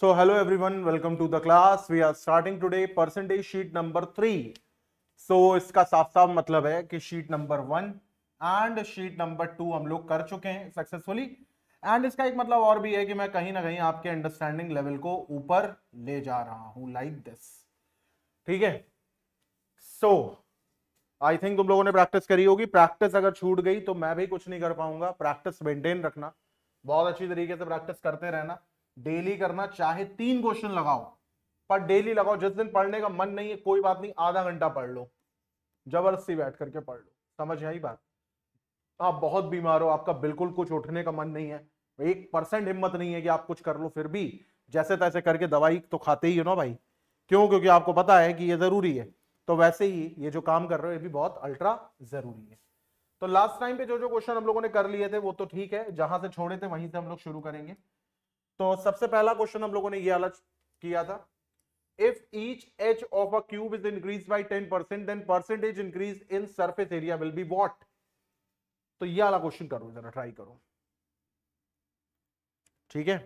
So every one welcome to the class we are starting today percentage sheet number three so इसका साफ साफ मतलब है कि sheet number one and sheet number two हम लोग कर चुके हैं सक्सेसफुली एंड इसका एक मतलब और भी है कि मैं कहीं ना कहीं आपके अंडरस्टैंडिंग लेवल को ऊपर ले जा रहा हूं लाइक दिस ठीक है सो आई थिंक तुम लोगों ने प्रैक्टिस करी होगी प्रैक्टिस अगर छूट गई तो मैं भी कुछ नहीं कर पाऊंगा प्रैक्टिस मेंटेन रखना बहुत अच्छी तरीके से प्रैक्टिस करते रहना डेली करना चाहे तीन क्वेश्चन लगाओ पर डेली लगाओ जिस दिन पढ़ने का मन नहीं है कोई बात नहीं आधा घंटा पढ़ लो जबरदस्ती बैठ करके पढ़ लो समझ आई बात आप बहुत बीमार हो आपका बिल्कुल कुछ उठने का मन नहीं है एक परसेंट हिम्मत नहीं है कि आप कुछ कर लो फिर भी जैसे तैसे करके दवाई तो खाते ही हो ना भाई क्यों क्योंकि आपको पता है कि ये जरूरी है तो वैसे ही ये जो काम कर रहे हो ये भी बहुत अल्ट्रा जरूरी है तो लास्ट टाइम पे जो जो क्वेश्चन हम लोगों ने कर लिए थे वो तो ठीक है जहां से छोड़े थे वहीं से हम लोग शुरू करेंगे तो सबसे पहला क्वेश्चन हम लोगों ने ये अलग किया था if each edge of a cube is increased by 10% then percentage increase in surface area will be what तो ये वाला क्वेश्चन करो जरा ट्राई करो ठीक है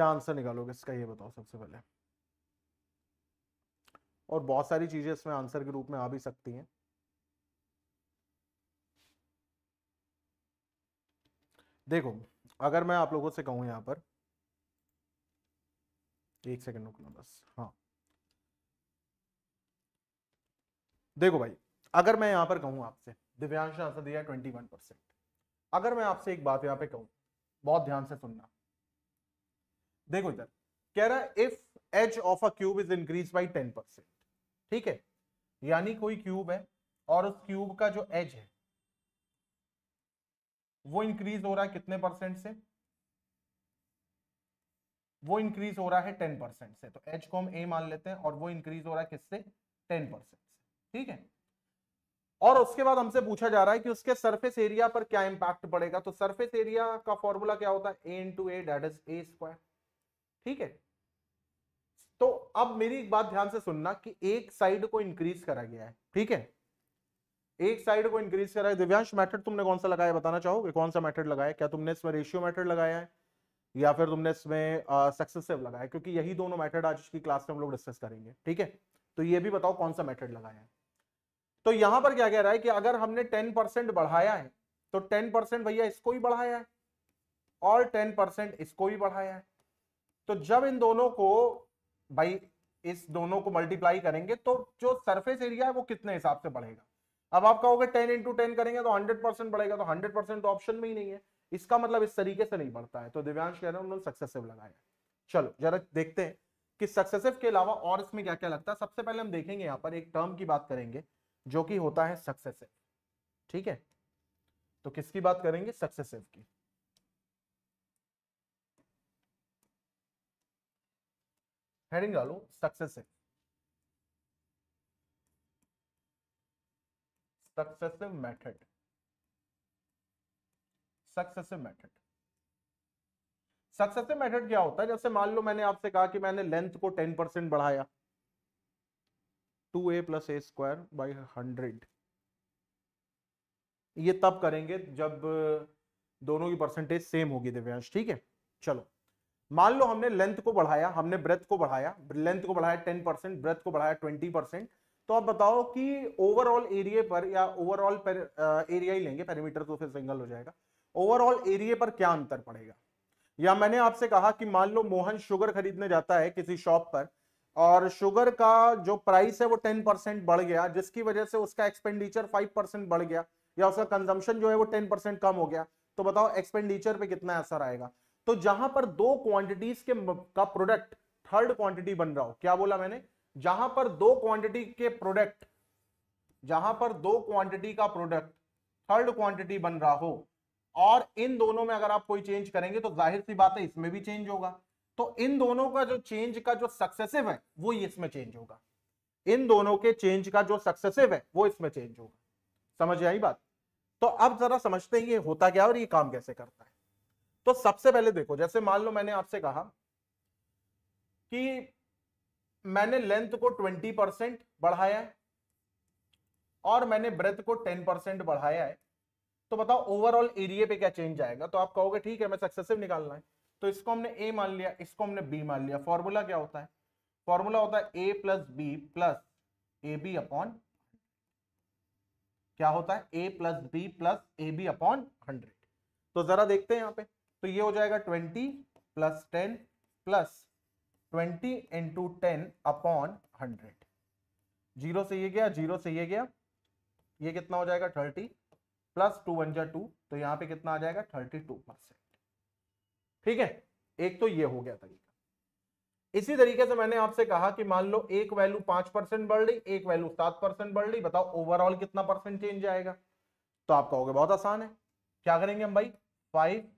क्या आंसर निकालोगे इसका ये बताओ सबसे पहले और बहुत सारी चीजें इसमें आंसर के रूप में आ भी सकती हैं देखो अगर मैं आप लोगों से कहूं यहां पर एक सेकंड रुकना बस हाँ देखो भाई अगर मैं यहां पर कहूं आपसे दिव्यांश ने आंसर दिया ट्वेंटी वन परसेंट अगर मैं आपसे एक बात यहां पे कहूं बहुत ध्यान से सुनना देखो इधर कह रहा है if edge of a cube is increase by ten percent ठीक है यानी कोई क्यूब है और उस क्यूब का जो एज है वो इंक्रीज हो रहा है कितने परसेंट से वो इंक्रीज हो रहा है टेन परसेंट से तो एच को हम ए मान लेते हैं और वो इंक्रीज हो रहा है किससे टेन परसेंट से ठीक है और उसके बाद हमसे पूछा जा रहा है कि उसके सरफेस एरिया पर क्या इंपैक्ट पड़ेगा तो सरफेस एरिया का फॉर्मूला क्या होता है A into A that is A square ठीक है तो अब मेरी एक बात ध्यान से सुनना कि एक साइड को इंक्रीज करा गया है ठीक है एक साइड को इंक्रीज करा है दिव्यांश मेथड तुमने कौन सा लगाया बताना चाहोगे कौन सा मेथड लगाया क्या तुमने इसमें रेशियो मेथड लगाया है या फिर तुमने इसमें सक्सेसिव लगाया क्योंकि यही दोनों मेथड आज की क्लास में हम लोग डिस्कस करेंगे ठीक है तो ये भी बताओ कौन सा मेथड लगाया है तो यहां पर क्या कह रहा है कि अगर हमने टेन परसेंट बढ़ाया है तो टेन परसेंट भैया इसको ही बढ़ाया है और टेन परसेंट इसको भी बढ़ाया है तो जब इन दोनों को भाई इस दोनों को मल्टीप्लाई करेंगे तो जो सरफेस एरिया है वो कितने हिसाब से बढ़ेगा अब आप कहोगे टेन इंटू टेन करेंगे तो हंड्रेड परसेंट बढ़ेगा तो हंड्रेड परसेंट तो ऑप्शन में ही नहीं है इसका मतलब इस तरीके से नहीं बढ़ता है तो दिव्यांश कह रहे हैं उन्होंने सक्सेसिव लगाया चलो जरा देखते हैं कि सक्सेसिव के अलावा और इसमें क्या क्या लगता है सबसे पहले हम देखेंगे यहाँ पर एक टर्म की बात करेंगे जो कि होता है सक्सेसिव ठीक है तो किसकी बात करेंगे सक्सेसिव की हेडिंग डालो सक्सेस है successive method successive method successive method क्या होता है जैसे मान लो मैंने आपसे कहा कि मैंने लेंथ को टेन परसेंट बढ़ाया two A plus A square by hundred ये तब करेंगे जब दोनों की परसेंटेज सेम होगी दिव्यांश ठीक है चलो मान लो हमने लेंथ को बढ़ाया हमने ब्रेथ को बढ़ाया लेंथ को बढ़ाया टेन परसेंट ब्रेथ को बढ़ाया ट्वेंटी परसेंट तो आप बताओ कि ओवरऑल एरिया पर या ओवरऑल एरिया uh, ही लेंगे पेरीमीटर तो फिर सिंगल हो जाएगा ओवरऑल एरिया पर क्या अंतर पड़ेगा या मैंने आपसे कहा कि मान लो मोहन शुगर खरीदने जाता है किसी शॉप पर और शुगर का जो प्राइस है वो टेन परसेंट बढ़ गया जिसकी वजह से उसका एक्सपेंडिचर फाइव परसेंट बढ़ गया या उसका कंजम्पशन जो है वो टेन परसेंट कम हो गया तो बताओ एक्सपेंडिचर पे कितना असर आएगा तो जहां पर दो क्वांटिटीज के का प्रोडक्ट थर्ड क्वांटिटी बन रहा हो क्या बोला मैंने जहां पर दो क्वांटिटी के प्रोडक्ट जहां पर दो क्वांटिटी का प्रोडक्ट थर्ड क्वांटिटी बन रहा हो और इन दोनों में अगर आप कोई चेंज करेंगे तो जाहिर सी बात है इसमें भी चेंज होगा तो इन दोनों का जो चेंज का जो सक्सेसिव है वो इसमें चेंज होगा इन दोनों के चेंज का जो सक्सेसिव है वो इसमें चेंज होगा समझ आई बात तो अब जरा समझते हैं ये होता क्या और ये काम कैसे करता है तो सबसे पहले देखो जैसे मान लो मैंने आपसे कहा कि मैंने लेंथ को 20 परसेंट बढ़ाया है और मैंने ब्रेथ को 10 परसेंट बढ़ाया है तो बताओ ओवरऑल एरिया पे क्या चेंज आएगा तो आप कहोगे ठीक है मैं सक्सेसिव निकालना है तो इसको हमने ए मान लिया इसको हमने बी मान लिया फॉर्मूला क्या होता है फॉर्मूला होता है A plus B plus A B upon क्या होता है A plus B plus A B upon hundred तो जरा देखते हैं यहां पर तो ये हो जाएगा twenty plus ten plus twenty into ten upon hundred zero से ये गया जीरो से ये गया ये कितना हो जाएगा थर्टी प्लस टू वन जा टू तो यहाँ पे कितना आ जाएगा थर्टी टू परसेंट ठीक है एक तो ये हो गया तरीका इसी तरीके से मैंने आपसे कहा कि मान लो एक वैल्यू पांच परसेंट बढ़ रही एक वैल्यू सात परसेंट बढ़ रही बताओ ओवरऑल कितना परसेंट चेंज आएगा तो आप कहोगे बहुत आसान है क्या करेंगे हम भाई five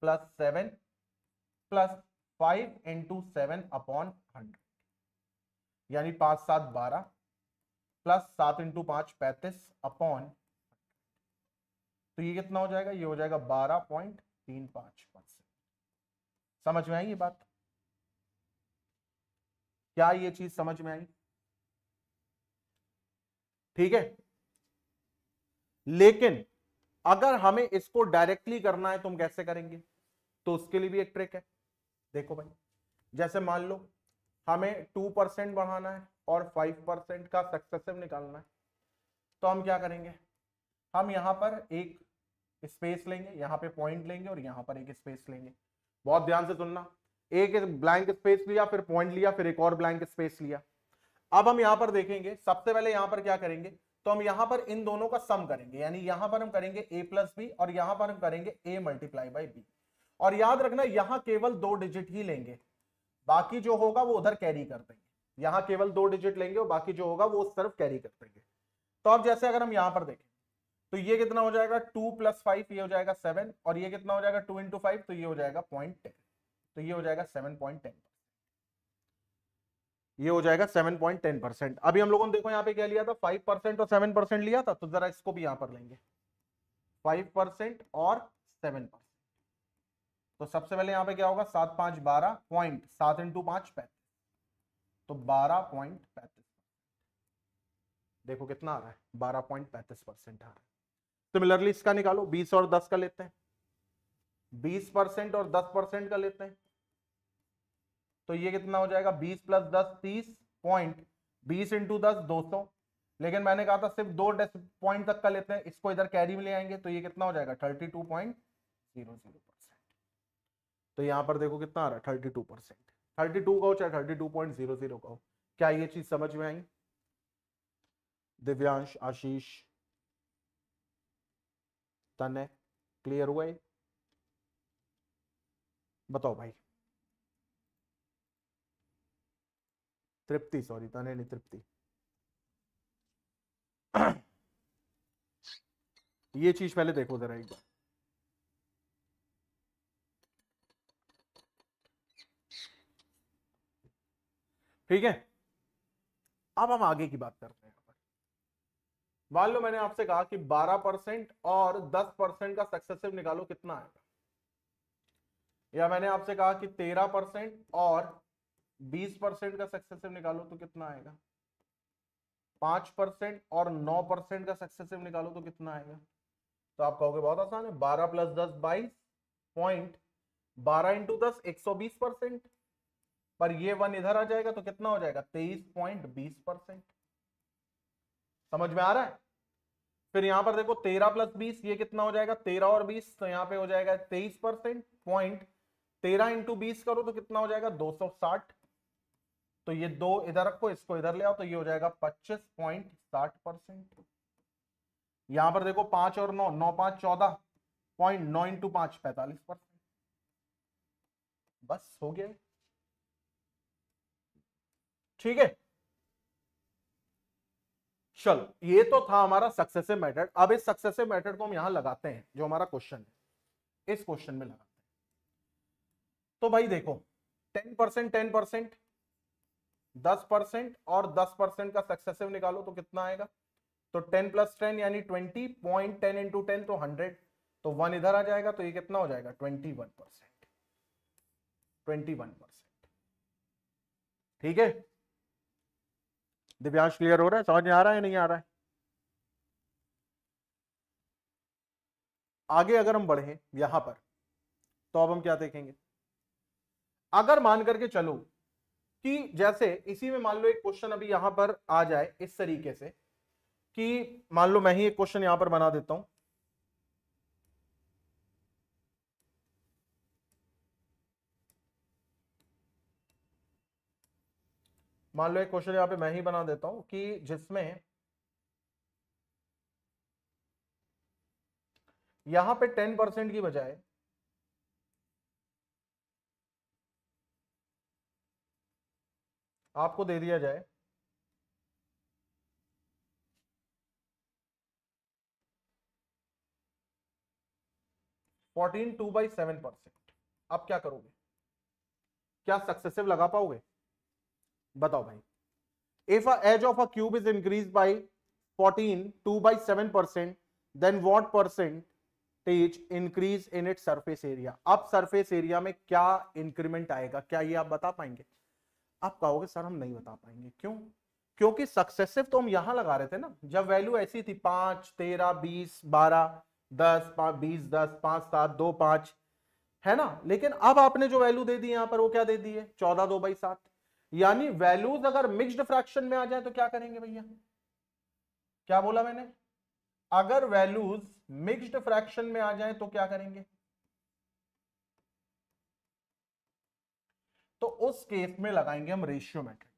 plus seven plus five into seven upon hundred यानी पांच सात बारह प्लस सात इंटू पांच पैंतीस अपॉन तो ये कितना हो जाएगा ये हो जाएगा बारह पॉइंट तीन पांच परसेंट समझ में आई ये बात क्या ये चीज समझ में आई ठीक है लेकिन अगर हमें इसको डायरेक्टली करना है तो हम कैसे करेंगे तो उसके लिए भी एक ट्रिक है देखो भाई जैसे मान लो हमें टू परसेंट बढ़ाना है और फाइव परसेंट का सक्सेसिव निकालना है तो हम क्या करेंगे हम यहाँ पर एक स्पेस लेंगे यहाँ पे पॉइंट लेंगे और यहाँ पर एक स्पेस लेंगे बहुत ध्यान से सुनना एक ब्लैंक स्पेस लिया फिर पॉइंट लिया फिर एक और ब्लैंक स्पेस लिया अब हम यहाँ पर देखेंगे सबसे पहले यहाँ पर क्या करेंगे तो हम यहाँ पर इन दोनों का सम करेंगे यानी यहाँ पर हम करेंगे ए प्लस बी और यहाँ पर हम करेंगे ए मल्टीप्लाई बाई बी और याद रखना यहां केवल दो डिजिट ही लेंगे बाकी जो होगा वो उधर कैरी कर देंगे यहां केवल दो डिजिट लेंगे और बाकी जो होगा वो सिर्फ कैरी कर देंगे तो अब जैसे अगर हम यहां पर देखें तो ये कितना हो जाएगा टू प्लस फाइव ये हो जाएगा सेवन और ये कितना हो जाएगा टू इंटू फाइव तो ये हो जाएगा पॉइंट टेन तो ये हो जाएगा सेवन पॉइंट टेन ये हो जाएगा सेवन पॉइंट टेन परसेंट अभी हम लोगों ने देखो यहाँ पे क्या लिया था फाइव परसेंट और सेवन परसेंट लिया था तो जरा इसको भी यहां पर लेंगे फाइव परसेंट और सेवन परसेंट तो सबसे पहले यहां पे क्या होगा सात पांच बारह पॉइंट सात इंटू पांच पैंतीस तो बारह पॉइंट पैंतीस देखो कितना आ रहा है बारह पॉइंट पैंतीस परसेंट आ रहा है सिमिलरली तो इसका निकालो बीस और दस का लेते हैं बीस परसेंट और दस परसेंट का लेते हैं तो ये कितना हो जाएगा बीस प्लस दस तीस पॉइंट बीस इंटू दस दो सौ लेकिन मैंने कहा था सिर्फ दो पॉइंट तक का लेते हैं इसको इधर कैरी में ले आएंगे तो ये कितना हो जाएगा thirty two point zero zero तो यहाँ पर देखो कितना आ रहा है thirty two percent thirty two का हो चाहे thirty two point zero zero का हो क्या ये चीज समझ में आई दिव्यांश आशीष तने क्लियर हुआ बताओ भाई तृप्ति सॉरी तने नहीं तृप्ति ये चीज पहले देखो जरा एक बार ठीक है अब हम आगे की बात करते हैं मान लो मैंने आपसे कहा कि 12 परसेंट और 10 परसेंट का सक्सेसिव निकालो कितना आएगा या मैंने आपसे कहा कि 13 परसेंट और 20 परसेंट का सक्सेसिव निकालो तो कितना आएगा 5 परसेंट और 9 परसेंट का सक्सेसिव निकालो तो कितना आएगा तो आप कहोगे बहुत आसान है 12 प्लस दस बाईस पॉइंट बारह इंटू दस एक सौ बीस परसेंट पर ये वन इधर आ जाएगा तो कितना हो जाएगा तेईस पॉइंट बीस परसेंट समझ में आ रहा है फिर यहां पर देखो तेरह प्लस बीस ये कितना हो जाएगा तेरह और बीस तो यहां पे हो जाएगा तेईस परसेंट पॉइंट तेरह इंटू बीस करो तो कितना हो जाएगा दो सौ साठ तो ये दो इधर रखो इसको इधर ले आओ तो ये हो जाएगा पच्चीस पॉइंट साठ परसेंट यहां पर देखो पांच और नौ नौ पांच चौदह पॉइंट नौ इंटू पांच पैंतालीस परसेंट बस हो गया ठीक है चलो ये तो था हमारा सक्सेसिव मेथड अब इस सक्सेसिव मेथड को हम यहां लगाते हैं जो हमारा क्वेश्चन है इस क्वेश्चन में लगाते हैं तो भाई देखो टेन परसेंट टेन परसेंट दस परसेंट और दस परसेंट का सक्सेसिव निकालो तो कितना आएगा तो टेन प्लस टेन यानी twenty point ten into ten तो हंड्रेड तो वन इधर आ जाएगा तो ये कितना हो जाएगा twenty one percent twenty one percent ठीक है दिव्यांश क्लियर हो रहा है समझ में आ रहा है नहीं आ रहा है आगे अगर हम बढ़े यहां पर तो अब हम क्या देखेंगे अगर मान करके चलो कि जैसे इसी में मान लो एक क्वेश्चन अभी यहां पर आ जाए इस तरीके से कि मान लो मैं ही एक क्वेश्चन यहां पर बना देता हूं मान लो एक क्वेश्चन यहाँ पे मैं ही बना देता हूं कि जिसमें यहां पे टेन परसेंट की बजाय आपको दे दिया जाए fourteen two by seven percent आप क्या करोगे क्या सक्सेसिव लगा पाओगे बताओ भाई if edge of a cube is increase by fourteen two by seven percent then what percentage increase in it surface area अब सरफेस एरिया में क्या इंक्रीमेंट आएगा क्या ये आप बता पाएंगे आप कहोगे सर हम नहीं बता पाएंगे क्यों क्योंकि सक्सेसिव तो हम यहां लगा रहे थे ना जब वैल्यू ऐसी थी पांच तेरह बीस बारह दस पांच बीस दस पांच सात दो पांच है ना लेकिन अब आपने जो वैल्यू दे दी यहां पर वो क्या दे दी है चौदह दो बाई सात यानी वैल्यूज अगर मिक्सड फ्रैक्शन में आ जाए तो क्या करेंगे भैया क्या बोला मैंने अगर वैल्यूज मिक्सड फ्रैक्शन में आ जाए तो क्या करेंगे तो उस केस में लगाएंगे हम रेशियो मेथड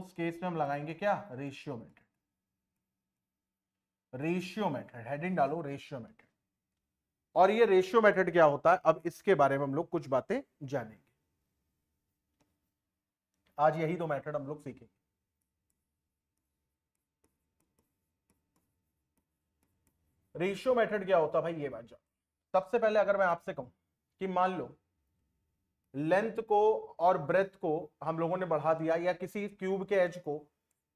उस केस में हम लगाएंगे क्या ratio method ratio method heading डालो रेशियो मेथड और ये रेशियो मेथड क्या होता है अब इसके बारे में हम लोग कुछ बातें जानेंगे आज यही दो मेथड हम लोग सीखेंगे रेशियो मेथड क्या होता भाई ये बात जाओ सबसे पहले अगर मैं आपसे कहूं कि मान लो लेंथ को और ब्रेथ को हम लोगों ने बढ़ा दिया या किसी क्यूब के एज को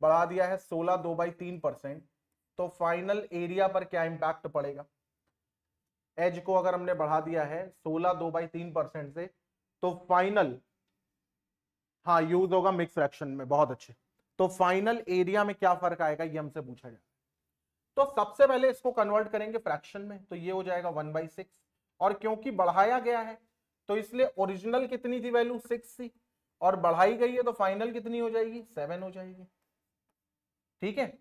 बढ़ा दिया है 16 दो बाई तीन परसेंट तो फाइनल एरिया पर क्या इम्पैक्ट पड़ेगा एज को अगर हमने बढ़ा दिया है 16 दो बाई तीन परसेंट से तो फाइनल हाँ यूज होगा मिक्स फ्रैक्शन में बहुत अच्छे तो फाइनल एरिया में क्या फर्क आएगा ये हमसे पूछा जाए तो सबसे पहले इसको कन्वर्ट करेंगे फ्रैक्शन में तो ये हो जाएगा वन बाई सिक्स और क्योंकि बढ़ाया गया है तो इसलिए ओरिजिनल कितनी थी वैल्यू सिक्स थी और बढ़ाई गई है तो फाइनल कितनी हो जाएगी सेवन हो जाएगी ठीक है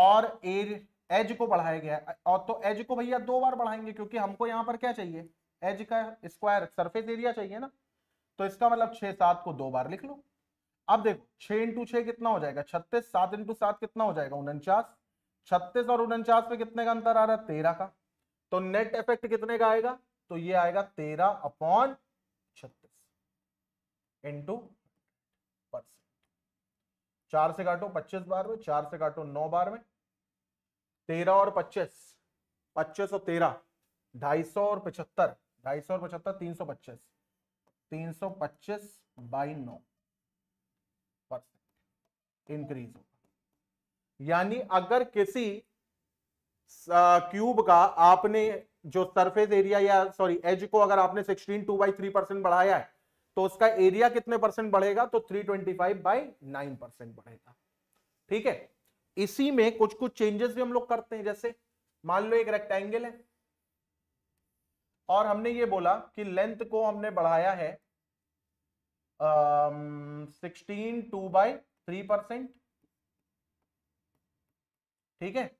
और एर, एज को बढ़ाया गया और तो एज को भैया दो बार बढ़ाएंगे क्योंकि हमको यहाँ पर क्या चाहिए एज का स्क्वायर सरफेस एरिया चाहिए ना तो इसका मतलब छह सात को दो बार लिख लो अब देखो छह इंटू छह कितना हो जाएगा छत्तीस सात इंटू सात कितना हो जाएगा उनचास छत्तीस और उनचास में कितने का अंतर आ रहा है तेरह का तो नेट इफेक्ट कितने का आएगा तो ये आएगा तेरह अपॉन छत्तीस इंटू परसेंट चार से काटो पच्चीस बार में चार से काटो नौ बार में तेरह और पच्चीस पच्चीस और तेरह ढाई सौ और पचहत्तर ढाई सौ और पचहत्तर तीन सौ पच्चीस तीन सौ पच्चीस बाई नौ परसेंट इंक्रीज होगा यानी अगर किसी क्यूब का आपने जो सरफेस एरिया या सॉरी एज को अगर आपने sixteen two by three percent बढ़ाया है तो उसका एरिया कितने परसेंट बढ़ेगा तो 325 बाई नाइन परसेंट बढ़ेगा ठीक है इसी में कुछ कुछ चेंजेस भी हम लोग करते हैं जैसे मान लो एक रेक्टेंगल है और हमने ये बोला कि लेंथ को हमने बढ़ाया है sixteen two by three percent ठीक है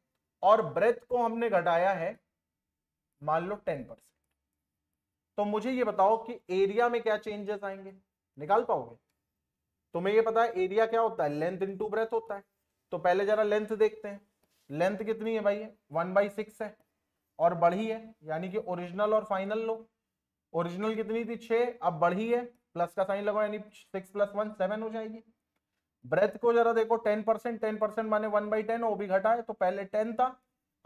और ब्रेथ को हमने घटाया है मान लो टेन परसेंट तो मुझे ये बताओ कि एरिया में क्या चेंजेस आएंगे निकाल पाओगे तुम्हें ये पता है एरिया क्या होता है लेंथ टू ब्रेथ होता है तो पहले जरा लेंथ देखते हैं लेंथ कितनी है भाई वन बाई सिक्स है और बढ़ी है यानी कि ओरिजिनल और फाइनल लो ओरिजिनल कितनी थी छह अब बढ़ी है प्लस का साइन लगाओ यानी सिक्स प्लस वन सेवन हो जाएगी ब्रेथ को जरा देखो टेन परसेंट टेन परसेंट माने वन बाई टेन वो भी घटा है तो पहले टेन था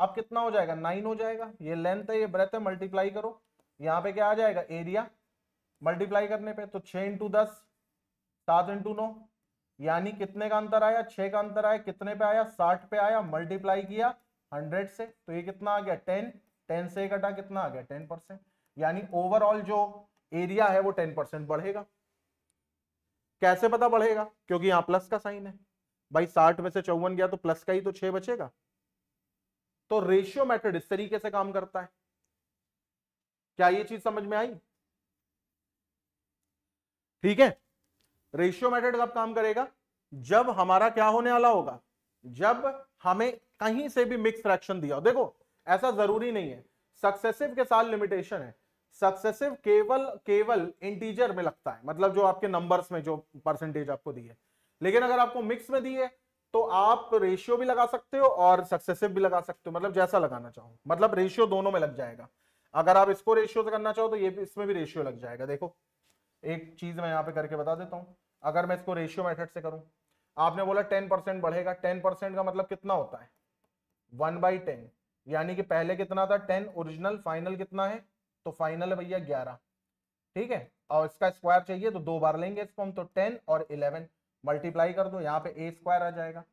अब कितना हो जाएगा नाइन हो जाएगा ये लेंथ है ये ब्रेथ है मल्टीप्लाई करो यहाँ पे क्या आ जाएगा एरिया मल्टीप्लाई करने पे तो छ इंटू दस सात इंटू नौ यानी कितने का अंतर आया छः का अंतर आया कितने पे आया साठ पे आया मल्टीप्लाई किया हंड्रेड से तो ये कितना आ गया टेन टेन से एक कितना आ गया टेन परसेंट यानी ओवरऑल जो एरिया है वो टेन परसेंट बढ़ेगा कैसे पता बढ़ेगा क्योंकि यहां प्लस का साइन है भाई साठ में से चौवन गया तो प्लस का ही तो छह बचेगा तो रेशियो मेथड इस तरीके से काम करता है क्या ये चीज समझ में आई ठीक है रेशियो मेथड कब काम करेगा जब हमारा क्या होने वाला होगा जब हमें कहीं से भी मिक्स फ्रैक्शन दिया हो देखो ऐसा जरूरी नहीं है सक्सेसिव के साथ लिमिटेशन है सक्सेसिव केवल केवल इंटीजर में लगता है मतलब जो आपके नंबर्स में जो परसेंटेज आपको दी है लेकिन अगर आपको मिक्स में दी है तो आप रेशियो भी लगा सकते हो और सक्सेसिव भी लगा सकते हो मतलब जैसा लगाना चाहो मतलब रेशियो दोनों में लग जाएगा अगर आप इसको रेशियो से करना चाहो तो ये भी, इसमें भी रेशियो लग जाएगा देखो एक चीज मैं यहाँ पे करके बता देता हूँ अगर मैं इसको रेशियो मेथड से करूँ आपने बोला टेन बढ़ेगा टेन का मतलब कितना होता है वन बाई टेन यानी कि पहले कितना था टेन ओरिजिनल फाइनल कितना है तो फाइनल है भैया ग्यारह ठीक है और इसका स्क्वायर चाहिए तो दो बार लेंगे इसको हम तो टेन और इलेवन मल्टीप्लाई कर दो यहाँ पे ए स्क्वायर आ जाएगा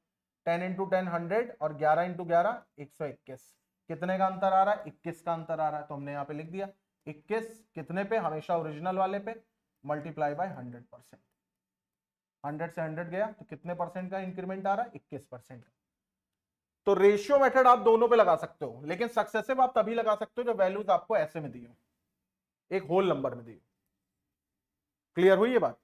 टेन इंटू टेन हंड्रेड और ग्यारह इंटू ग्यारह एक सौ इक्कीस कितने का अंतर आ रहा है इक्कीस का अंतर आ रहा है तो हमने यहाँ पे लिख दिया इक्कीस कितने पे हमेशा ओरिजिनल वाले पे multiply by hundred percent hundred से हंड्रेड गया तो कितने परसेंट का इंक्रीमेंट आ रहा है इक्कीस परसेंट का तो रेशियो मेथड आप दोनों पे लगा सकते हो लेकिन सक्सेसिव आप तभी लगा सकते हो जब वैल्यूज आपको ऐसे में दी हो एक होल नंबर में दी हो क्लियर हुई ये बात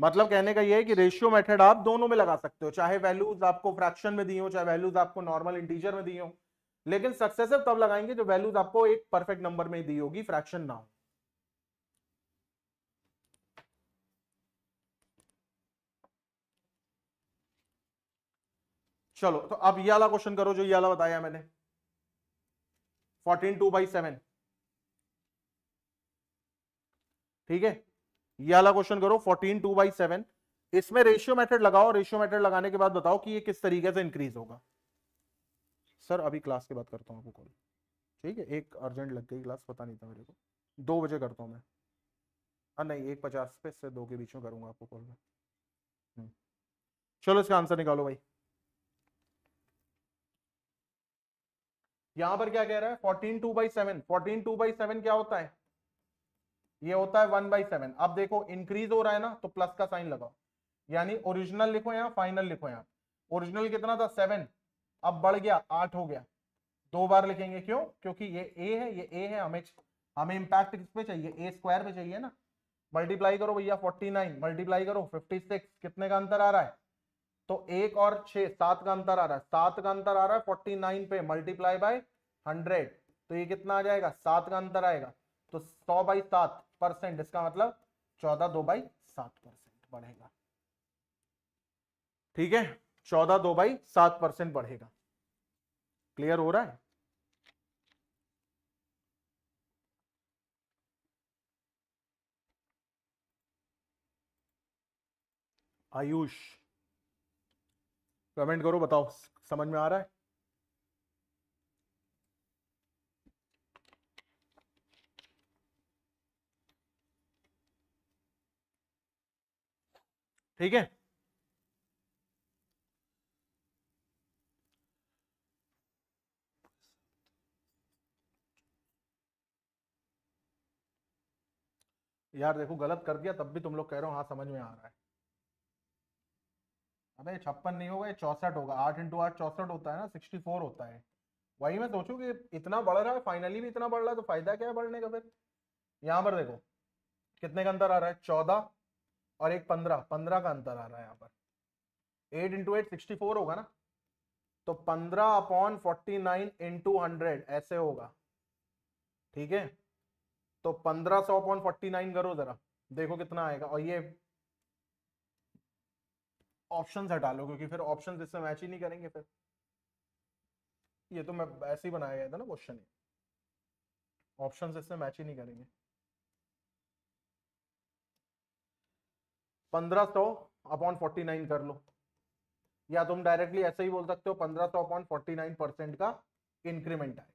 मतलब कहने का ये है कि रेशियो मेथड आप दोनों में लगा सकते हो चाहे वैल्यूज आपको फ्रैक्शन में दी हो चाहे वैल्यूज आपको नॉर्मल इंटीजर में दी हो लेकिन सक्सेसिव तब लगाएंगे जो वैल्यूज आपको एक परफेक्ट नंबर में दी होगी फ्रैक्शन ना हो चलो तो अब ये वाला क्वेश्चन करो जो ये वाला बताया मैंने फोर्टीन टू बाई सेवन ठीक है ये वाला क्वेश्चन करो फोर्टीन टू बाई सेवन इसमें रेशियो मेथड लगाओ रेशियो मेथड लगाने के बाद बताओ कि ये किस तरीके से इंक्रीज होगा सर अभी क्लास के बाद करता हूँ आपको कॉल ठीक है एक अर्जेंट लग गई क्लास पता नहीं था मेरे को दो बजे करता हूँ मैं हाँ नहीं एक पचास पे से दो के बीच में करूंगा आपको कॉल में हम्म। चलो इसका आंसर निकालो भाई यहां पर क्या कह रहा है fourteen two by seven fourteen two by seven क्या होता है ये होता है वन बाई सेवन अब देखो इंक्रीज हो रहा है ना तो प्लस का साइन लगाओ यानी ओरिजिनल लिखो यहाँ फाइनल लिखो यहाँ ओरिजिनल कितना था सेवन अब बढ़ गया आठ हो गया दो बार लिखेंगे क्यों क्योंकि ये ए है ये ए है हमें हमें इम्पैक्ट किस पे चाहिए ए स्क्वायर पे चाहिए ना मल्टीप्लाई करो भैया फोर्टी नाइन मल्टीप्लाई करो फिफ्टी सिक्स कितने का अंतर आ रहा है तो एक और छह सात का अंतर आ रहा है सात का अंतर आ रहा है फोर्टी नाइन पे मल्टीप्लाई बाय हंड्रेड तो ये कितना आ जाएगा सात का अंतर आएगा तो सौ बाई सात परसेंट इसका मतलब चौदह दो बाई सात परसेंट बढ़ेगा ठीक है चौदह दो बाई सात परसेंट बढ़ेगा क्लियर हो रहा है आयुष कमेंट करो बताओ समझ में आ रहा है ठीक है यार देखो गलत कर दिया तब भी तुम लोग कह रहे हो हाँ समझ में आ रहा है अबे छप्पन नहीं होगा ये चौसठ होगा आठ इंटू आठ चौसठ होता है ना सिक्सटी फोर होता है वही मैं सोचू कि इतना बढ़ रहा है फाइनली भी इतना बढ़ रहा है तो फायदा क्या है बढ़ने का फिर यहाँ पर देखो कितने का अंतर आ रहा है चौदह और एक पंद्रह पंद्रह का अंतर आ रहा है यहाँ पर eight into eight sixty four होगा ना तो पंद्रह upon forty nine into hundred ऐसे होगा ठीक है तो पंद्रह सौ अपॉन फोर्टी नाइन करो जरा देखो कितना आएगा और ये ऑप्शन हटा लो क्योंकि फिर ऑप्शन इसमें मैच ही नहीं करेंगे फिर ये तो मैं ऐसे ही बनाया गया था ना क्वेश्चन ऑप्शन इसमें मैच ही नहीं करेंगे पंद्रह सौ अपॉन फोर्टी नाइन कर लो या तुम डायरेक्टली ऐसे ही बोल सकते हो पंद्रह सौ अपॉन फोर्टी नाइन परसेंट का इंक्रीमेंट आएगा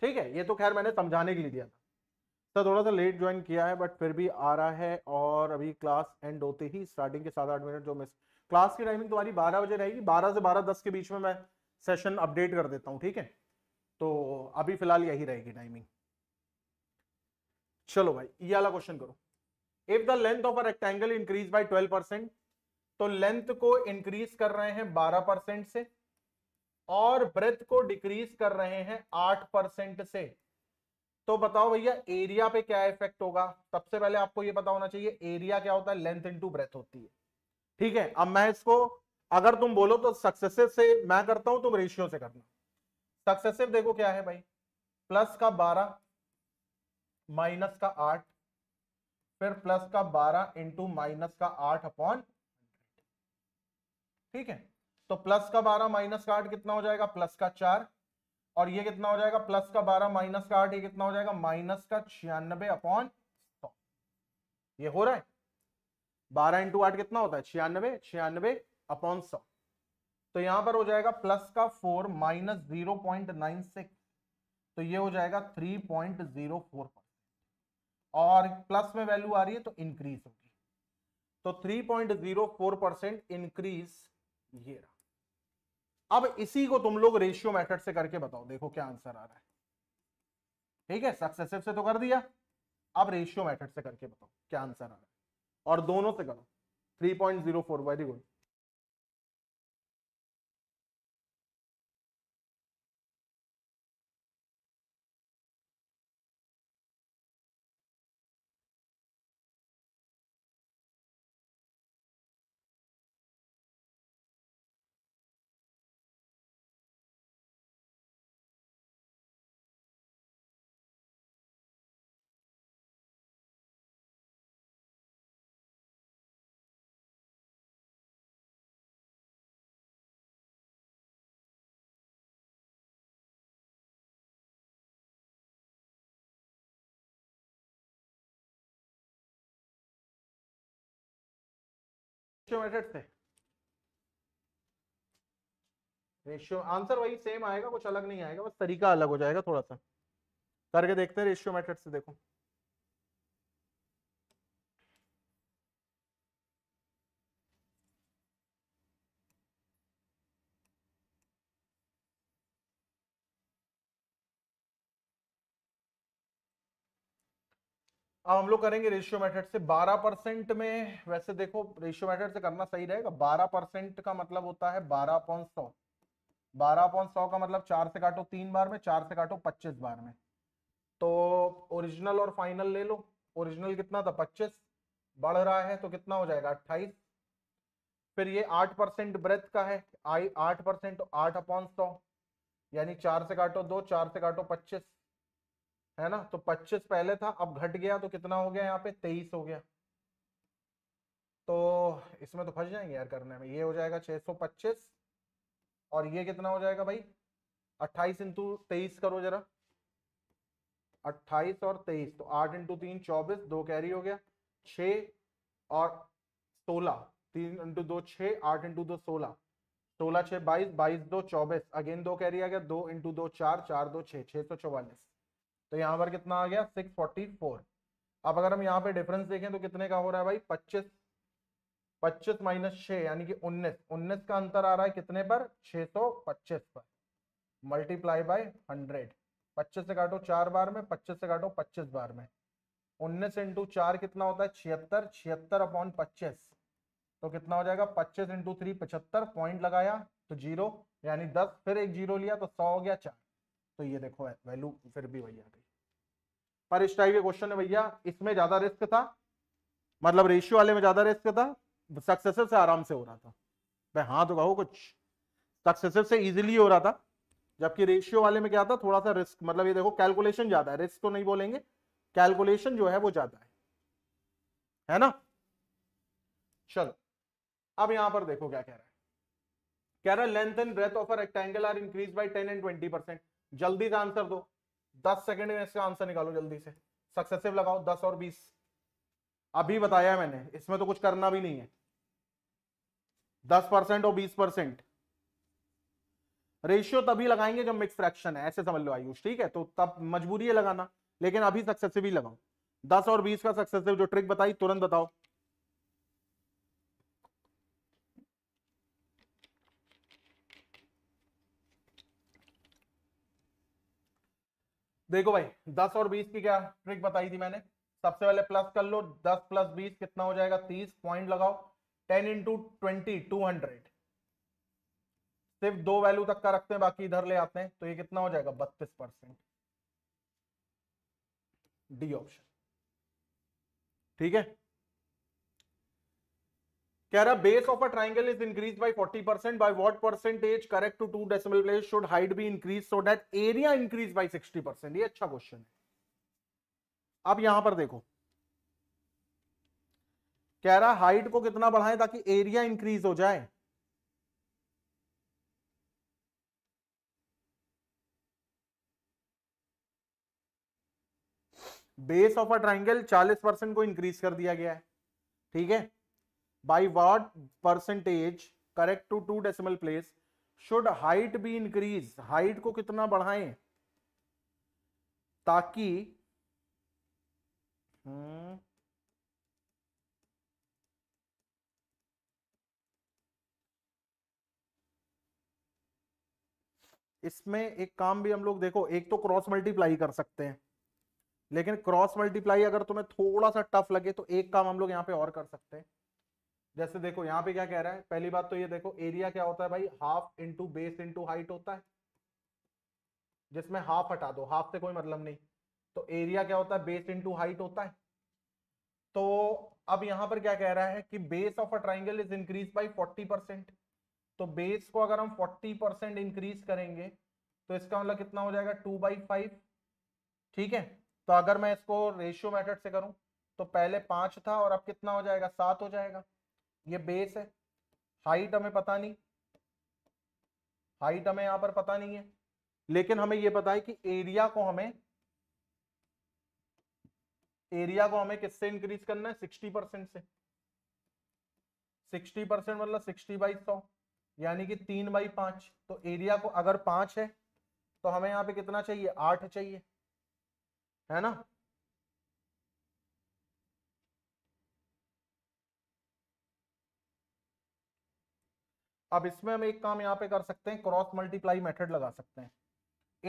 ठीक है ये तो खैर मैंने समझाने के लिए दिया था सर तो थोड़ा सा लेट ज्वाइन किया है बट फिर भी आ रहा है और अभी क्लास एंड होते ही स्टार्टिंग के सात आठ मिनट जो मिस क्लास की टाइमिंग तुम्हारी बारह बजे रहेगी बारह से बारह दस के बीच में मैं सेशन अपडेट कर देता हूँ ठीक है तो अभी फिलहाल यही रहेगी टाइमिंग चलो भाई ये वाला क्वेश्चन करो if the length of a rectangle increase by 12 percent तो लेंथ को इंक्रीज कर रहे हैं 12 परसेंट से और ब्रेथ को डिक्रीज कर रहे हैं 8 परसेंट से तो बताओ भैया एरिया पे क्या इफेक्ट होगा सबसे पहले आपको ये पता होना चाहिए एरिया क्या होता है लेंथ इनटू ब्रेथ होती है ठीक है अब मैं इसको अगर तुम बोलो तो सक्सेसिव से मैं करता हूं तुम रेशियो से करना सक्सेसिव देखो क्या है भाई प्लस का बारह माइनस का आठ फिर प्लस का बारह इंटू माइनस का आठ अपॉन ठीक है तो प्लस का बारह माइनस का आठ कितना हो जाएगा प्लस का चार और ये कितना हो जाएगा प्लस का बारह माइनस का आठ ये कितना हो जाएगा माइनस का छियानबे अपॉन सौ ये हो रहा है बारह इंटू आठ कितना होता है छियानबे छियानबे अपॉन सौ तो यहां पर हो जाएगा प्लस का four minus zero point nine six तो ये हो जाएगा three point zero four percent और प्लस में वैल्यू आ रही है तो इंक्रीज होगी तो three point zero four percent increase ये रहा अब इसी को तुम लोग रेशियो मेथड से करके बताओ देखो क्या आंसर आ रहा है ठीक है सक्सेसिव से तो कर दिया अब रेशियो मेथड से करके बताओ क्या आंसर आ रहा है और दोनों से करो 3.04 वेरी गुड रेशियो मेथड से रेशियो आंसर वही सेम आएगा कुछ अलग नहीं आएगा बस तरीका अलग हो जाएगा थोड़ा सा करके देखते हैं रेशियो मेथड से देखो अब हम लोग करेंगे रेशियो मेथड से 12 परसेंट में वैसे देखो रेशियो मेथड से करना सही रहेगा 12 परसेंट का मतलब होता है 12 पॉइंट सौ बारह पॉइंट सौ का मतलब चार से काटो तीन बार में चार से काटो पच्चीस बार में तो ओरिजिनल और फाइनल ले लो ओरिजिनल कितना था पच्चीस बढ़ रहा है तो कितना हो जाएगा अट्ठाईस फिर ये आठ परसेंट ब्रेथ का है आई आठ परसेंट आठ अपॉन सौ यानी चार से काटो दो चार से काटो पच्चीस है ना तो 25 पहले था अब घट गया तो कितना हो गया यहाँ पे 23 हो गया तो इसमें तो फंस जाएंगे यार करने में ये हो जाएगा 625 और ये कितना हो जाएगा भाई 28 इंटू तेईस करो जरा 28 और 23 तो 8 इंटू तीन चौबीस दो कैरी हो गया 6 और 16 तीन इंटू दो छ आठ इंटू दो सोलह सोलह छः बाईस बाईस दो चौबीस अगेन दो कैरी आ गया दो इंटू दो चार चार दो छः छः सौ चौवालीस तो यहाँ पर कितना आ गया सिक्स फोर्टी फोर अब अगर हम यहाँ पे डिफरेंस देखें तो कितने का हो रहा है भाई पच्चीस पच्चीस माइनस छ यानी कि उन्नीस उन्नीस का अंतर आ रहा है कितने पर छः सौ पच्चीस पर मल्टीप्लाई बाय हंड्रेड पच्चीस से काटो चार बार में पच्चीस से काटो पच्चीस बार में उन्नीस इंटू चार कितना होता है छिहत्तर छिहत्तर अपॉन पच्चीस तो कितना हो जाएगा पच्चीस इंटू थ्री पचहत्तर पॉइंट लगाया तो जीरो यानी दस फिर एक जीरो लिया तो सौ हो गया चार तो ये देखो वैल्यू फिर भी वही आ गई पर इस टाइप के क्वेश्चन है भैया इसमें ज्यादा रिस्क था मतलब रेशियो वाले में ज्यादा रिस्क था सक्सेसिव से आराम से हो रहा था भाई हाँ तो कहो कुछ सक्सेसिव से इजिली हो रहा था जबकि रेशियो वाले में क्या था थोड़ा सा रिस्क मतलब ये देखो कैलकुलेशन ज्यादा है रिस्क तो नहीं बोलेंगे कैलकुलेशन जो है वो ज्यादा है है ना चलो अब यहां पर देखो क्या कह रहा है कह रहा है length and breadth of a rectangle are increase by 10 and 20 percent जल्दी का आंसर दो दस सेकेंड में इसका आंसर निकालो जल्दी से सक्सेसिव लगाओ दस और बीस अभी बताया है मैंने इसमें तो कुछ करना भी नहीं है दस परसेंट और बीस परसेंट रेशियो तभी लगाएंगे जब मिक्स फ्रैक्शन है ऐसे समझ लो आयुष ठीक है तो तब मजबूरी है लगाना लेकिन अभी सक्सेसिव ही लगाओ दस और बीस का सक्सेसिव जो ट्रिक बताई तुरंत बताओ देखो भाई दस और बीस की क्या ट्रिक बताई थी मैंने सबसे पहले प्लस कर लो दस प्लस बीस कितना हो जाएगा तीस पॉइंट लगाओ ten into twenty two hundred सिर्फ दो वैल्यू तक का रखते हैं बाकी इधर ले आते हैं तो ये कितना हो जाएगा बत्तीस परसेंट डी ऑप्शन ठीक है कह रहा base of a triangle is increase by forty percent by what percentage correct to two decimal place should height be increase so that area increase by sixty percent ये अच्छा question है अब यहां पर देखो कह रहा हाइट को कितना बढ़ाएं ताकि एरिया इंक्रीज हो जाए बेस ऑफ अ ट्राइंगल चालीस परसेंट को इंक्रीज कर दिया गया है ठीक है by what percentage correct to two decimal place should height be increased height को कितना badhaye ताकि hmm, इसमें एक काम भी हम लोग देखो एक तो क्रॉस मल्टीप्लाई कर सकते हैं लेकिन क्रॉस मल्टीप्लाई अगर तुम्हें थोड़ा सा टफ लगे तो एक काम हम लोग यहां पे और कर सकते हैं जैसे देखो यहाँ पे क्या कह रहा है पहली बात तो ये देखो एरिया क्या होता है भाई half into base into height होता है जिसमें हाफ हटा दो हाफ से कोई मतलब नहीं तो एरिया क्या होता है बेस इंटू हाइट होता है तो अब यहां पर क्या कह रहा है कि base of a triangle is increase by forty percent तो बेस को अगर हम फोर्टी परसेंट इंक्रीज करेंगे तो इसका मतलब कितना हो जाएगा टू बाई फाइव ठीक है तो अगर मैं इसको रेशियो मेथड से करूं तो पहले पांच था और अब कितना हो जाएगा सात हो जाएगा ये बेस है हाइट हमें पता नहीं हाइट हमें यहां पर पता नहीं है लेकिन हमें यह पता है कि एरिया को हमें एरिया को हमें किससे इंक्रीज करना है सिक्सटी परसेंट से सिक्सटी परसेंट मतलब सिक्सटी बाई सौ यानी कि तीन बाई पांच तो एरिया को अगर पांच है तो हमें यहाँ पे कितना चाहिए आठ चाहिए है ना अब इसमें हम एक काम यहाँ पे कर सकते हैं क्रॉस मल्टीप्लाई मेथड लगा सकते हैं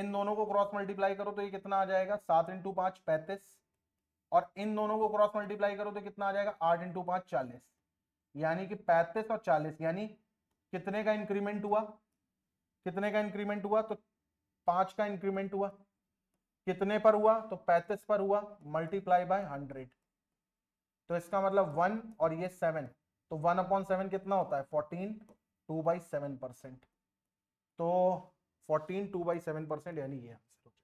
इन दोनों को क्रॉस मल्टीप्लाई करो तो ये कितना आ जाएगा सात इंटू पांच पैंतीस और इन दोनों को क्रॉस मल्टीप्लाई करो तो कितना आ जाएगा आठ इंटू पांच चालीस यानी कि पैंतीस और चालीस यानी कितने का इंक्रीमेंट हुआ कितने का इंक्रीमेंट हुआ तो पांच का इंक्रीमेंट हुआ कितने पर हुआ तो पैंतीस पर हुआ मल्टीप्लाई बाय हंड्रेड तो इसका मतलब वन और ये सेवन तो वन अपॉन सेवन कितना होता है fourteen two by seven percent तो fourteen two by seven percent यानी ये आंसर हो जाएगा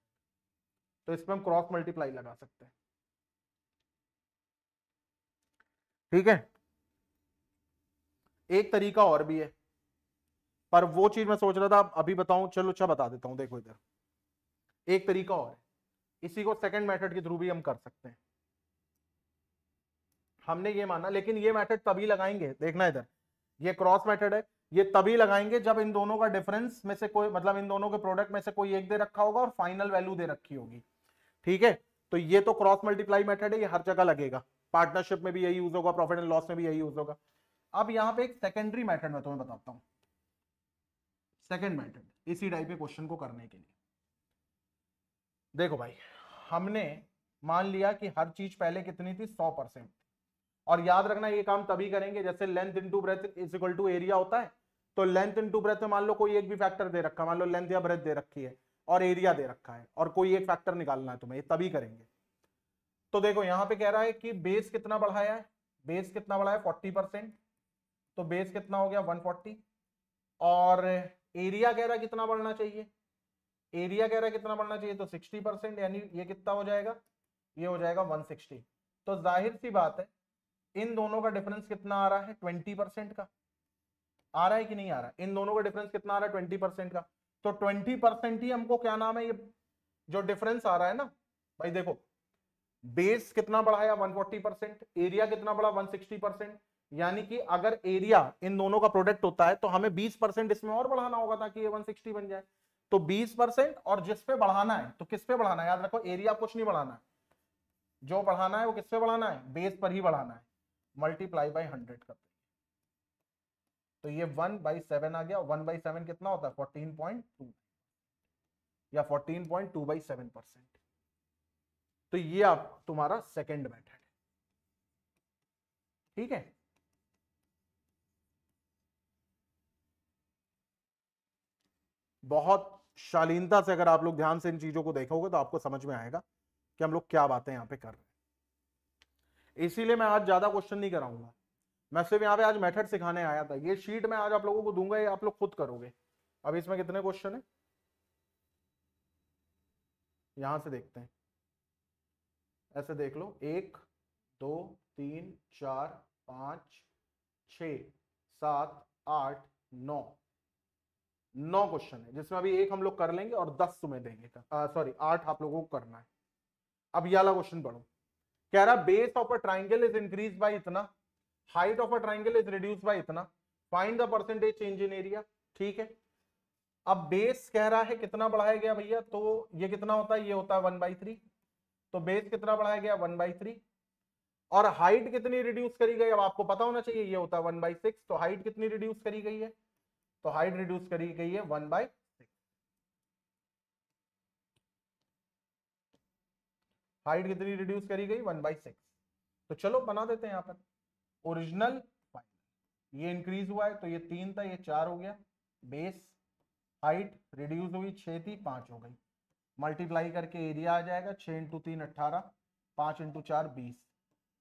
तो इसमें हम क्रॉस मल्टीप्लाई लगा सकते हैं ठीक है एक तरीका और भी है पर वो चीज मैं सोच रहा था अभी बताऊं चलो अच्छा बता देता हूं देखो इधर एक तरीका और है इसी को सेकंड मेथड के थ्रू भी हम कर सकते हैं हमने ये माना लेकिन ये मेथड तभी लगाएंगे देखना इधर ये क्रॉस मेथड है ये तभी लगाएंगे जब इन दोनों का डिफरेंस में से कोई मतलब इन दोनों के प्रोडक्ट में से कोई एक दे रखा होगा और फाइनल वैल्यू दे रखी होगी ठीक है तो ये तो क्रॉस मल्टीप्लाई मेथड है ये हर जगह लगेगा पार्टनरशिप में भी यही यूज होगा प्रॉफिट एंड लॉस में भी यही यूज होगा अब यहाँ पे एक सेकेंडरी मैथड मैं तुम्हें बताता हूँ सेकेंड मैथड इसी टाइप के क्वेश्चन को करने के लिए देखो भाई हमने मान लिया कि हर चीज पहले कितनी थी सौ परसेंट और याद रखना ये काम तभी करेंगे जैसे length into breadth is equal to area होता है तो लेंथ इन टू ब्रेथ में मान लो कोई एक भी फैक्टर दे रखा मान लो लेंथ या ब्रेथ दे रखी है और एरिया दे रखा है और कोई एक फैक्टर निकालना है तुम्हें तभी करेंगे तो देखो यहां पे कह रहा है कि बेस कितना बढ़ाया है बेस कितना बढ़ाया फोर्टी परसेंट तो बेस कितना हो गया वन फोर्टी और एरिया कह रहा कितना बढ़ना चाहिए एरिया कह रहा कितना बढ़ना चाहिए तो सिक्सटी परसेंट यानी ये कितना हो जाएगा ये हो जाएगा वन सिक्सटी तो जाहिर सी बात है इन दोनों का डिफरेंस कितना आ रहा है ट्वेंटी परसेंट का आ रहा है कि नहीं आ रहा है इन दोनों का डिफरेंस कितना आ रहा है ट्वेंटी परसेंट का तो ट्वेंटी परसेंट ही हमको क्या नाम है ये जो डिफरेंस आ रहा है ना भाई देखो बेस कितना बढ़ाया 140 परसेंट एरिया कितना बढ़ा 160 परसेंट यानी कि अगर एरिया इन दोनों का प्रोडक्ट होता है तो हमें बीस परसेंट इसमें और बढ़ाना होगा ताकि ये 160 बन जाए तो 20 परसेंट और जिस पे बढ़ाना है तो किस पे बढ़ाना है याद रखो एरिया कुछ नहीं बढ़ाना है जो बढ़ाना है वो किस पे बढ़ाना है बेस पर ही बढ़ाना है मल्टीप्लाई बाई हंड्रेड करते तो ये वन बाई सेवन आ गया वन बाई सेवन कितना होता है फोर्टीन पॉइंट टू या fourteen point two by seven percent तो ये आप तुम्हारा सेकेंड मेथड है ठीक है बहुत शालीनता से अगर आप लोग ध्यान से इन चीजों को देखोगे तो आपको समझ में आएगा कि हम लोग क्या बातें यहां पे कर रहे हैं इसीलिए मैं आज ज्यादा क्वेश्चन नहीं कराऊंगा मैं सिर्फ यहाँ पे आज मेथड सिखाने आया था ये शीट मैं आज आप लोगों को दूंगा ये आप लोग खुद करोगे अब इसमें कितने क्वेश्चन है यहां से देखते हैं ऐसे देख लो एक दो तीन चार पांच छ सात आठ नौ नौ क्वेश्चन है जिसमें अभी एक हम लोग कर लेंगे और दस तुम्हें देंगे सॉरी आठ आप लोगों को करना है अब यहाँ क्वेश्चन पढ़ो कह रहा base of a triangle is increase by इतना height of a triangle is reduce by इतना find the percentage change in area ठीक है अब बेस कह रहा है कितना बढ़ाया गया भैया तो ये कितना होता है ये होता है वन बाई थ्री तो बेस कितना बढ़ाया गया वन बाई थ्री और हाइट कितनी रिड्यूस करी गई अब आपको पता होना चाहिए ये होता है वन बाई सिक्स तो हाइट कितनी रिड्यूस करी गई है तो हाइट रिड्यूस करी गई है वन बाई हाइट कितनी रिड्यूस करी गई वन बाई सिक्स तो चलो बना देते हैं यहां पर ओरिजिनल फाइनल ये इंक्रीज हुआ है तो ये तीन था ये चार हो गया बेस हाइट रिड्यूस हुई छह थी पाँच हो गई मल्टीप्लाई करके एरिया आ जाएगा छः इंटू तीन अट्ठारह पाँच इंटू चार बीस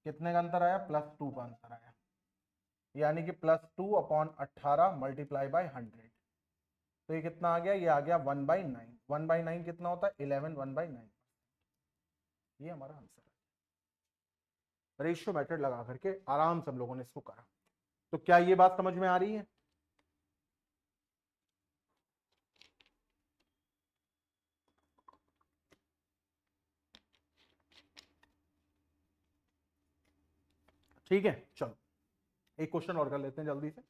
कितने का अंतर आया प्लस टू का अंतर आया यानी कि प्लस टू अपॉन अट्ठारह मल्टीप्लाई बाई हंड्रेड तो ये कितना आ गया ये आ गया one by nine one by nine कितना होता है इलेवन वन बाई नाइन ये हमारा आंसर रेशियो मेथड लगा करके आराम से हम लोगों ने इसको करा तो क्या ये बात समझ में आ रही है ठीक है चलो एक क्वेश्चन और कर लेते हैं जल्दी से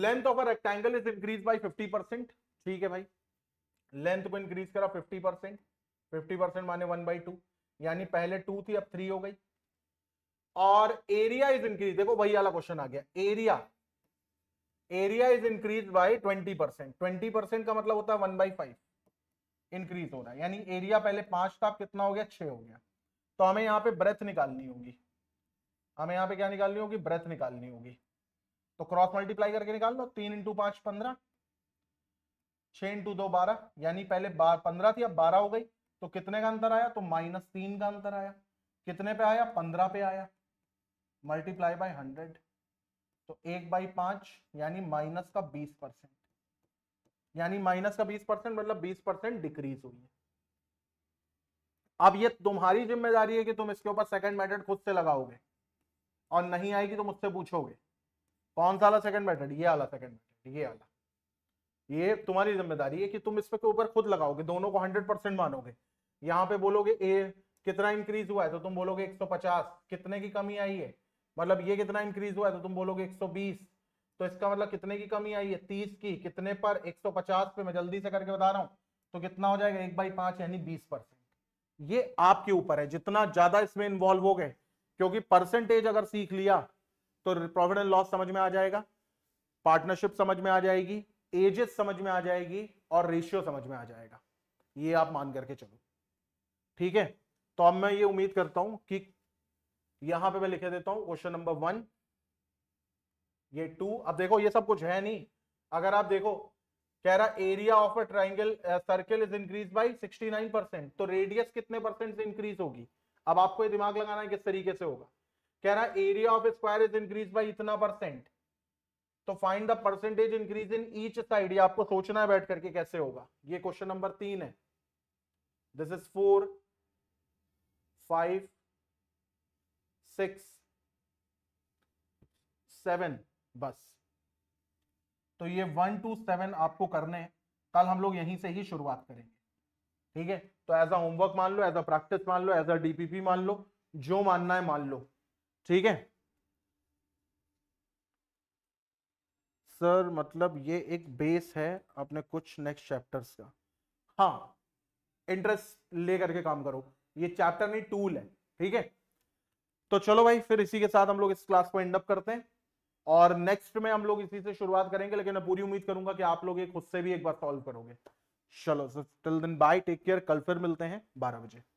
length of a rectangle is increase by 50 percent ठीक है भाई लेंथ को इंक्रीज करा 50 परसेंट फिफ्टी परसेंट माने वन बाई टू यानी पहले टू थी अब थ्री हो गई और एरिया इज इंक्रीज देखो वही वाला क्वेश्चन आ गया area area is increase by twenty percent twenty percent का मतलब होता है वन बाई फाइव इंक्रीज हो रहा है यानी एरिया पहले पांच था कितना हो गया छह हो गया तो हमें यहाँ पे ब्रेथ निकालनी होगी हमें यहाँ पे क्या निकालनी होगी ब्रेथ निकालनी होगी तो क्रॉस मल्टीप्लाई करके निकाल लो तीन इंटू पांच पंद्रह छह इंटू दो बारह यानी पहले पंद्रह थी अब बारह हो गई तो कितने का अंतर आया तो माइनस तीन का अंतर आया कितने पे आया पंद्रह पे आया मल्टीप्लाई बाय हंड्रेड तो एक बाई पांच यानी माइनस का बीस परसेंट यानी माइनस का बीस परसेंट मतलब बीस परसेंट डिक्रीज हुई है अब ये तुम्हारी जिम्मेदारी है कि तुम इसके ऊपर सेकंड मेथड खुद से लगाओगे और नहीं आएगी तो मुझसे पूछोगे कौन सा वाला सेकंड मेथड ये वाला सेकंड मेथड ये वाला ये तुम्हारी जिम्मेदारी है कि तुम इसके ऊपर खुद लगाओगे दोनों को हंड्रेड परसेंट मानोगे यहाँ पे बोलोगे ए कितना इंक्रीज हुआ है तो तुम बोलोगे पचास कितने की कमी आई है मतलब ये कितना इंक्रीज हुआ है तो तुम बोलोगे 120 तो इसका मतलब कितने की कमी आई है 30 की कितने पर 150 पे मैं जल्दी से करके बता रहा हूं तो कितना हो जाएगा एक बाई पांच यानी बीस परसेंट ये आपके ऊपर है जितना ज्यादा इसमें इन्वॉल्व हो गए क्योंकि परसेंटेज अगर सीख लिया तो प्रॉफिट एंड लॉस समझ में आ जाएगा पार्टनरशिप समझ में आ जाएगी एजेस समझ में आ जाएगी और रेशियो समझ में आ जाएगा ये आप मान करके चलो ठीक है तो अब मैं ये उम्मीद करता हूं कि यहां पे मैं लिखे देता हूं क्वेश्चन नंबर वन ये टू अब देखो ये सब कुछ है नहीं अगर आप देखो कह रहा area of a triangle circle is increase by 69 percent तो रेडियस कितने परसेंट से इंक्रीज होगी अब आपको ये दिमाग लगाना है किस तरीके से होगा कह रहा area of square is increase by इतना परसेंट तो find the percentage increase in each side ये आपको सोचना है बैठ करके कैसे होगा ये क्वेश्चन नंबर तीन है this is four five six seven बस तो ये वन टू सेवन आपको करने कल हम लोग यहीं से ही शुरुआत करेंगे ठीक है तो एज अ होमवर्क मान लो एज अ प्रैक्टिस मान लो एज अ डीपीपी मान लो जो मानना है मान लो ठीक है सर मतलब ये एक बेस है अपने कुछ नेक्स्ट चैप्टर्स का हाँ इंटरेस्ट ले करके काम करो ये चैप्टर नहीं टूल है ठीक है तो चलो भाई फिर इसी के साथ हम लोग इस क्लास को एंड अप करते हैं और नेक्स्ट में हम लोग इसी से शुरुआत करेंगे लेकिन मैं पूरी उम्मीद करूंगा कि आप लोग ये खुद से भी एक बार सॉल्व करोगे चलो टिल दिन बाय टेक केयर कल फिर मिलते हैं बारह बजे